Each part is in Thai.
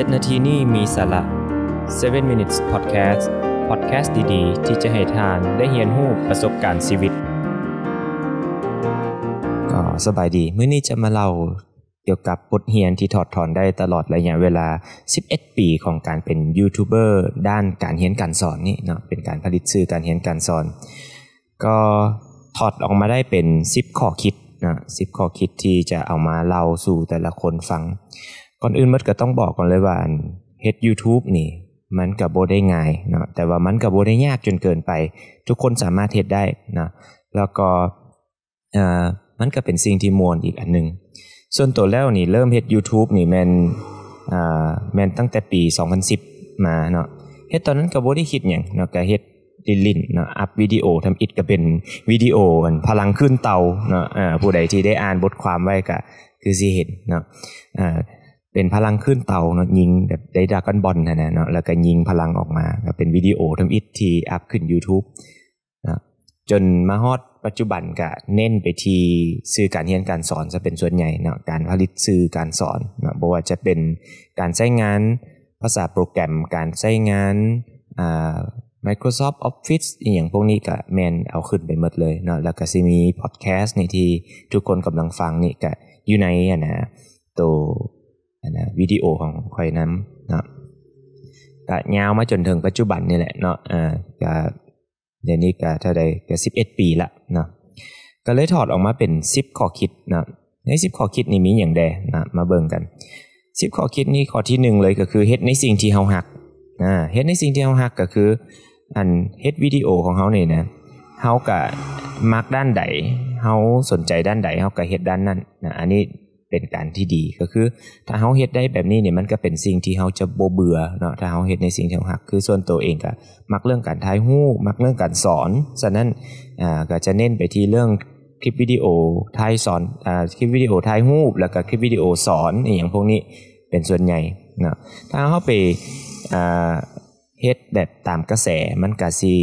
7นาทีนี่มีสาระ 7 minutes podcast พอดแคสต์ดีๆที่จะให้ทานได้เรียนรู้ประสบการณ์ชีวิต ก็สบายดีมื้อนี้จะมาเล่าเกี่ยวกับบทเรียนที่ถอดถอนได้ตลอดระยะเวลา 11 ปีของการเป็นยูทูบเบอร์ด้านการเรียนการสอนนี่เนาะเป็นการผลิตสื่อการเรียนการสอน ก็ถอดออกมาได้เป็น 10ข้อคิดนะ10ข้อคิดที่จะเอามาเล่าสู่แต่ละคนฟังก่อนอื่นมันก็ต้องบอกก่อนเลยว่าเฮ็ด YouTube นี่ มันกับโบได้ง่ายเนาะแต่ว่ามันกับโบได้ยากจนเกินไป ทุกคนสามารถเฮ็ดได้นะแล้วก็มันก็เป็นสิ่งที่มวลอีกอันนึงส่วนตัวแล้วนี่เริ่มเฮ็ด YouTube นี่แมนแมนตั้งแต่ปี 2010 มาเนาะเฮ็ดตอนนั้นกับโบได้คิดอย่างเนาะก็เฮ็ดลิลินเนาะอัพวิดีโอทำอิดก็เป็นวิดีโอพลังขึ้นเตาเนาะผู้ใดที่ได้อ่านบทความไว้ก็คือสิเห็นเนาะเป็นพลังขึ้นเตาเนาะยิงแบบได้ดากันบอลนะเนาะแล้วก็ยิงพลังออกมา เป็นวิดีโอทำอิทที อัพขึ้น YouTube นะจนมาฮอดปัจจุบันก็เน้นไปที่สื่อการเรียนการสอนจะเป็นส่วนใหญ่เนาะการผลิตสื่อการสอนเนาะบกว่าจะเป็นการใช้งานภาษาโปรแกรมการใช้งานอ่า Microsoft Office อย่างพวกนี้ก็แมนเอาขึ้นไปหมดเลยเนาะแล้วก็สีมีพอดแคสต์ในที่ทุกคนกำลังฟังนี่ก็อยู่ในนะตัวนะวิดีโอของคอยน้ำเนาะก็ยาวมาจนถึงปัจจุบันนี่แหละเนาะอ่าก็เดี๋ยวนี้ก็เท่าใดก็สิบเอ็ดปีละเนาะก็เลยถอดออกมาเป็นสิบข้อคิดนะในสิบข้อคิดนี่มีอย่างใดนะมาเบิ่งกันสิบข้อคิดนี่ข้อที่หนึ่งเลยก็คือเฮ็ดในสิ่งที่เฮาหักนะเฮ็ดในสิ่งที่เฮาหักก็คืออันเฮ็ดวิดีโอของเฮาเนี่ยนะเฮากะมักด้านใดเฮาสนใจด้านใดเฮากะเฮ็ดด้านนั้นนะอันนี้เป็นการที่ดีก็คือถ้าเขาเฮ็ดได้แบบนี้เนี่ยมันก็เป็นสิ่งที่เขาจะโบเบื่อเนาะถ้าเขาเฮ็ดในสิ่งที่เขาหักคือส่วนตัวเองก็มักเรื่องการทายหู้มักเรื่องการสอนฉะนั้นอ่าก็จะเน้นไปที่เรื่องคลิปวิดีโอทายสอนอ่าคลิปวิดีโอทายหู้แล้วก็คลิปวิดีโอสอนอย่างพวกนี้เป็นส่วนใหญ่เนาะถ้าเขาไปอ่าเฮ็ดแบบตามกระแสมันก็สี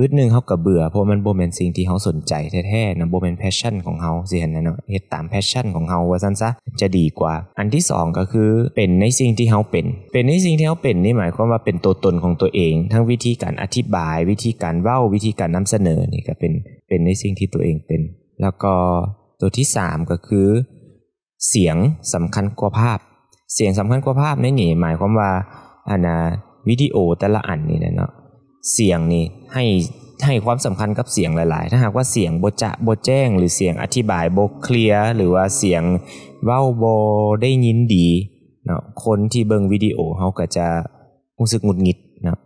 วิตหนึ่งเขาก็เบื่อเพราะมันโบแมนสิ่งที่เขาสนใจแท้ๆนะโบแมนแพชชั่นของเขาสิยนนะเนาะเฮ็ดตามแพชชั่นของเขาว่าสั้นซะจะดีกว่าอันที่ 2 ก็คือเป็นในสิ่งที่เขาเป็นเป็นในสิ่งที่เขาเป็นนี่หมายความว่าเป็นตัวตนของตัวเองทั้งวิธีการอธิบายวิธีการเว้าวิธีการนำเสนอนี่ก็เป็นเป็นในสิ่งที่ตัวเองเป็นแล้วก็ตัวที่ 3 ก็คือ เสียงสำคัญกว่าภาพ เสียงสำคัญกว่าภาพนี่หมายความว่าอันนะวิดีโอแต่ละอันนี่นะเนาะเสียงนี่ให้ให้ความสำคัญกับเสียงหลาย ๆ ถ้าหากว่าเสียงโบจะโบแจ้ง หรือเสียงอธิบายโบเคลียหรือว่าเสียงเว้าโบได้ยินดีเนาะคนที่เบิ่งวิดีโอเขาก็จะรู้สึกหงุดหงิดนะ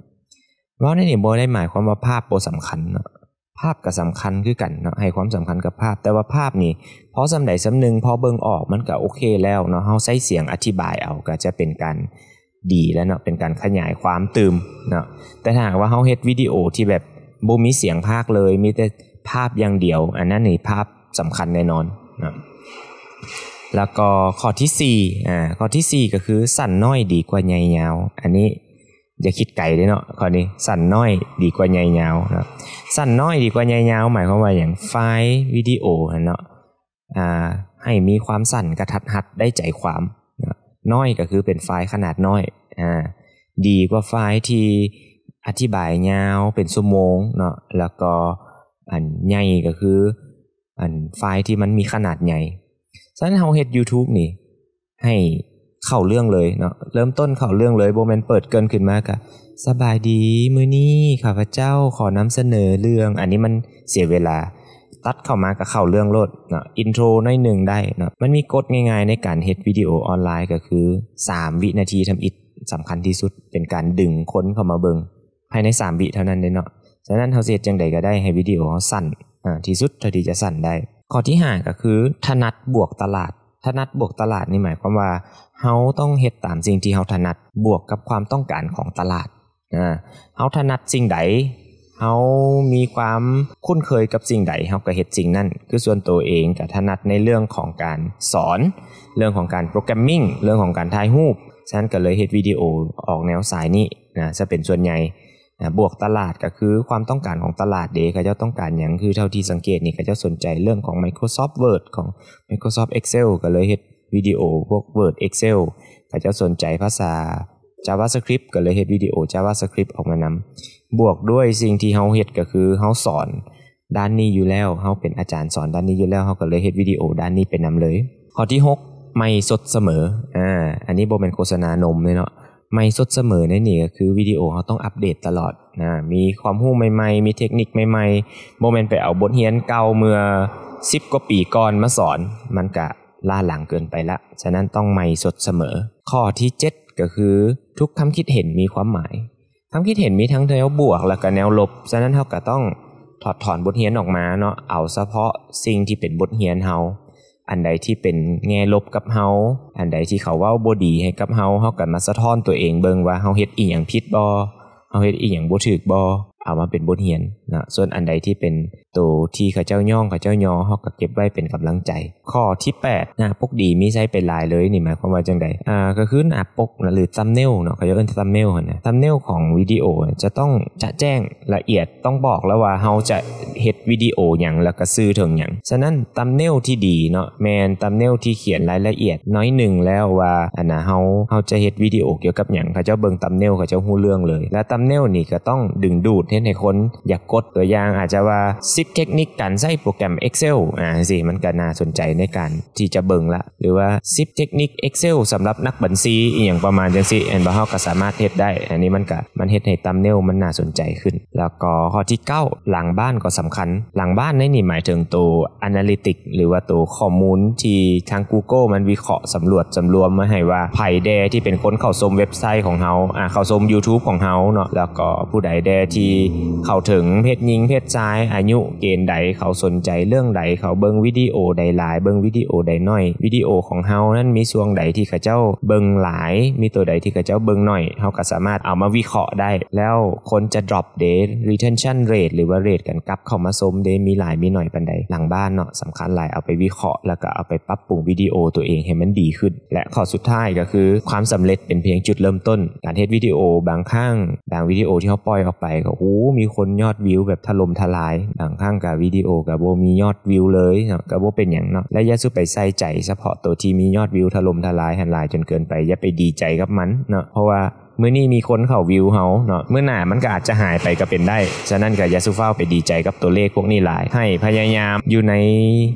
เว้าในนี่โบได้หมายความว่าภาพโบสำคัญเนาะภาพก็สำคัญคือกันเนาะให้ความสำคัญกับภาพแต่ว่าภาพนี่พอสำใดสำนึงพอเบิ่งออกมันก็โอเคแล้วเนาะเฮาใช้เสียงอธิบายเอาก็จะเป็นการดีแล้วเนาะเป็นการขยายความตืมเนาะแต่ถ้าหากว่าเขาเฮ็ดวิดีโอที่แบบบ่มีเสียงภาคเลย มีแต่ภาพอย่างเดียวอันนั้นนี่ภาพสำคัญแน่นอนนะแล้วก็ข้อที่4อ่าข้อที่4 ก็คือสั้นน้อยดีกว่าใหญ่ยาวอันนี้อย่าคิดไกลเลยเนาะข้อนี้สั้นน้อยดีกว่าใหญ่ยาวนะสั้นน้อยดีกว่าใหญ่ยาวหมายความว่าอย่างไฟล์วิดีโอเนาะอ่าให้มีความสั้นกระทัดหัดได้ใจความน้อยก็คือเป็นไฟล์ขนาดน้อย อ่า ดีกว่าไฟล์ที่อธิบายยาวเป็นชั่วโมงเนาะ แล้วก็อันใหญ่ก็คืออันไฟล์ที่มันมีขนาดใหญ่ ฉะนั้นเฮาเฮ็ด YouTube นี่ให้เข้าเรื่องเลย เนาะ เริ่มต้นเข้าเรื่องเลยโบแมนเปิดเกินขึ้นมากอะสบายดี มื้อนี้ข้าพเจ้าขอนำเสนอเรื่อง อันนี้มันเสียเวลาตัดเข้ามากับเข้าเรื่องโลดเนาะอินโทรน้อยหนึ่งได้เนาะมันมีกฎง่าย ๆ ในการเฮ็ดวิดีโอออนไลน์ก็คือ 3 วินาทีทำอิดสำคัญที่สุดเป็นการดึงคนเข้ามาเบิงภายใน3วิเท่านั้นเลยเนาะ ฉะนั้นเฮาเสียจังไดก็ได้ให้วิดีโอสั้นที่สุดเท่าที่จะสั้นได้ ข้อที่5ก็คือถนัดบวกตลาดถนัดบวกตลาดนี่หมายความว่าเขาต้องเฮ็ดตามสิ่งที่เขาถนัดบวกกับความต้องการของตลาด่าเขาถนัดสิ่งใดเฮามีความคุ้นเคยกับสิ่งใดเฮาก็เฮ็ดสิ่งนั้น คือส่วนตัวเองก็ถนัดในเรื่องของการสอนเรื่องของการโปรแกรมมิ่งเรื่องของการถ่ายรูปฉะนั้นก็เลยเฮ็ดวิดีโอออกแนวสายนี้นะจะเป็นส่วนใหญ่นะบวกตลาดก็คือความต้องการของตลาดเด็กเขาจะต้องการอย่างคือเท่าที่สังเกตนี่เขาจะสนใจเรื่องของ Microsoft Word ของ Microsoft Excel ก็เลยเฮ็ดวิดีโอพวก Word Excel เขาจะสนใจภาษา JavaScript ก็เลยเฮ็ดวิดีโอ JavaScript ออกมานำบวกด้วยสิ่งที่เฮาเฮ็ดก็คือเฮาสอน ด้านนี้อยู่แล้ว เฮาเป็นอาจารย์สอน ด้านนี้อยู่แล้ว เฮาก็เลยเฮ็ดวิดีโอด้านนี้เป็นนำเลย ข้อที่6ไม่สดเสมอ อ่า อันนี้บ่เม่นโฆษณานมเลยเนาะไม่สดเสมอในนี่ก็คือวิดีโอเขาต้องอัปเดตตลอด นะ มีความรู้ใหม่ๆ มีเทคนิคใหม่ๆโมเมนต์ไปเอาบทเรียนเก่าเมื่อ 10กว่าปีก่อนมาสอน มันกะล่าหลังเกินไปละ ฉะนั้นต้องไม่สดเสมอ ข้อที่ 7 ก็คือทุกคำคิดเห็นมีความหมายคำคิดเห็นมีทั้งแนวบวกและก็แนวลบ ฉะนั้นเท่ากับต้องถอดถอนบทเรียนออกมาเนาะ เอาเฉพาะสิ่งที่เป็นบทเรียนเฮาอันใดที่เป็นแง่ลบกับเฮาอันใดที่เขาว่าบดีให้กับเฮาเฮากันมาสะท้อนตัวเองเบิ่งว่าเฮาเฮ็ดอีหยังผิดบ่เฮาเฮ็ดอีหยังบ่ถูกบ่เอามาเป็นบทเรียนนะส่วนอันใดที่เป็นตัวที่ข้าเจ้าย่องข้าเจ้ายอเฮาก็เก็บไว้เป็นกำลังใจ ข้อที่ 8นะปกดี มีใช้เป็นลายเลยนี่หมายความว่าจังไดอ่าก็คืออ่ะปกนะหรือซัมเนลเนาะเขาเรียกว่าซัมเนลนะซัมเนลของวิดีโอจะต้องจะแจ้งละเอียดต้องบอกแล้วว่าเฮาจะเฮ็ดวิดีโออย่างแล้วก็ซื้อถึงอย่างฉะนั้นซัมเนลที่ดีเนาะแมนซัมเนลที่เขียนรายละเอียดน้อยหนึ่งแล้วว่าอันนะเฮาเฮาจะเฮ็ดวิดีโอเกี่ยวกับอย่างข้าเจ้าเบิ่งซัมเนลข้าเจ้าฮู้เรื่องเลย และซัมเนลนี่ก็ต้องดึงดูดใเฮ็ดให้คนอยากกดตัวอย่างอาจจะว่าซิปเทคนิคการใช้โปรแกรม Excel อ่าสิมันก็น่าสนใจในการที่จะเบิ่งละ หรือว่าซิปเทคนิค Excel สำหรับนักบัญชีอหย่างประมาณจังซี่แอนบ่เฮาก็สามารถเฮ็ดได้ อันนี้มันก็มันเฮ็ดให้ตำเนลมันน่าสนใจขึ้น แล้วก็ข้อที่ 9 หลังบ้านก็สำคัญ หลังบ้านในนี่หมายถึงตัว analytic หรือว่าตัวข้อมูล ที่ทาง Google มันวิเคราะห์สำรวจสำรวมมาให้ว่าไผแดที่เป็นคนเข้าชมเว็บไซต์ของเฮาอ่าเข้าชม YouTube ของเฮาเนาะแล้วก็ผู้ใดแดที่เขาถึงเพศหญิง เพศชาย อายุเกณฑ์ใดเขาสนใจเรื่องใดเขาเบิ้งวิดีโอใดหลายเบิ้งวิดีโอใดน้อยวิดีโอของเฮานั้นมีช่วงใดที่ขขาเจ้า เบิ้งหลายมีตัวใดที่ขขาเจ้าเบิ้งน้อยเฮาก็สามารถเอามาวิเคราะห์ได้ แล้วคนจะ drop date retention rate หรือว่า rate กันกลับเข้ามาสมเดมีหลายมีหน่อยปันใดหลังบ้านเนาะสำคัญหลายเอาไปวิเคราะห์แล้วก็เอาไปปรับปรุงวิดีโอตัวเองให้มันดีขึ้น และข้อสุดท้ายก็คือความสำเร็จเป็นเพียงจุดเริ่มต้น การเทสวิดีโอบางข้างบางวิดีโอที่เขาปล่อยออกไปก็โมีคนยอดวิวแบบถล่มทลายลังข้างกับวิดีโอกับโบมียอดวิวเลยเนาะกับโบเป็นอย่างเนาะ และย่าสุไปใส่ใจเฉพาะตัวที่มียอดวิวถล่มทลายหันลายจนเกินไปอย่าไปดีใจกับมันเนาะ เพราะว่าเมื่อนี่มีคนเขาวิวเขาเนาะเมื่อหน้ามันก็อาจจะหายไปก็เป็นได้ ฉะนั้นก็ยาสุเฝ้าไปดีใจกับตัวเลขพวกนี้หลาย ให้พยายามอยู่ใน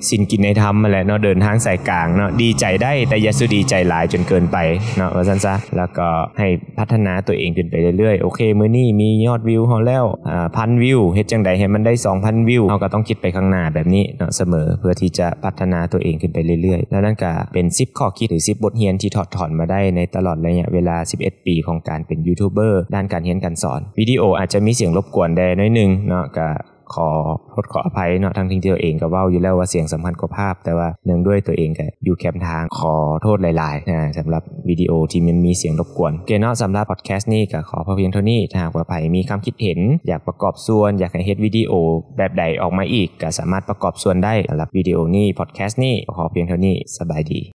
สินกินในธรรมมาแรเนาะเดินทางสายกลางเนาะดีใจได้แต่ยาสุดีใจหลายจนเกินไปเนาะว่าซันซะแล้วก็ให้พัฒนาตัวเองขึ้นไปเรื่อยๆโอเคเมื่อนี่มียอดวิวเขาแล้วอ่าพันวิวเฮ็ดจังใดให้มันได้2,000วิวเราก็ต้องคิดไปข้างหน้าแบบนี้เนาะเสมอเพื่อที่จะพัฒนาตัวเองขึ้นไปเรื่อย ๆ แล้วนั่นก็เป็น10ข้อคิดหรือ10บทเรียนที่ถอดถอนมาได้ในตลอดระยะเวลา11 ปีของการเป็นยูทูบเบอร์ด้านการเรียนการสอนวิดีโออาจจะมีเสียงรบกวนได้น้อยนึงเนาะก็ขอโทษขออภัยเนาะทั้งที่ตัวเองก็ว่าอยู่แล้วว่าเสียงสำคัญกว่าภาพ แต่ว่าเนื่องด้วยตัวเองก็อยู่แคมทางขอโทษหลายๆนะสำหรับวิดีโอที่มันมีเสียงรบกวนเกเนาะสำหรับพอดแคสต์นี่ก็ขอพอเพียงเท่านี้ถ้าหากว่าใครมีคำคิดเห็น อยากประกอบส่วนอยากให้เฮ็ดวิดีโอแบบใดออกมาอีกก็สามารถประกอบส่วนได้สำหรับวิดีโอนี้พอดแคสต์นี่ขอเพียงเท่านี้สบายดี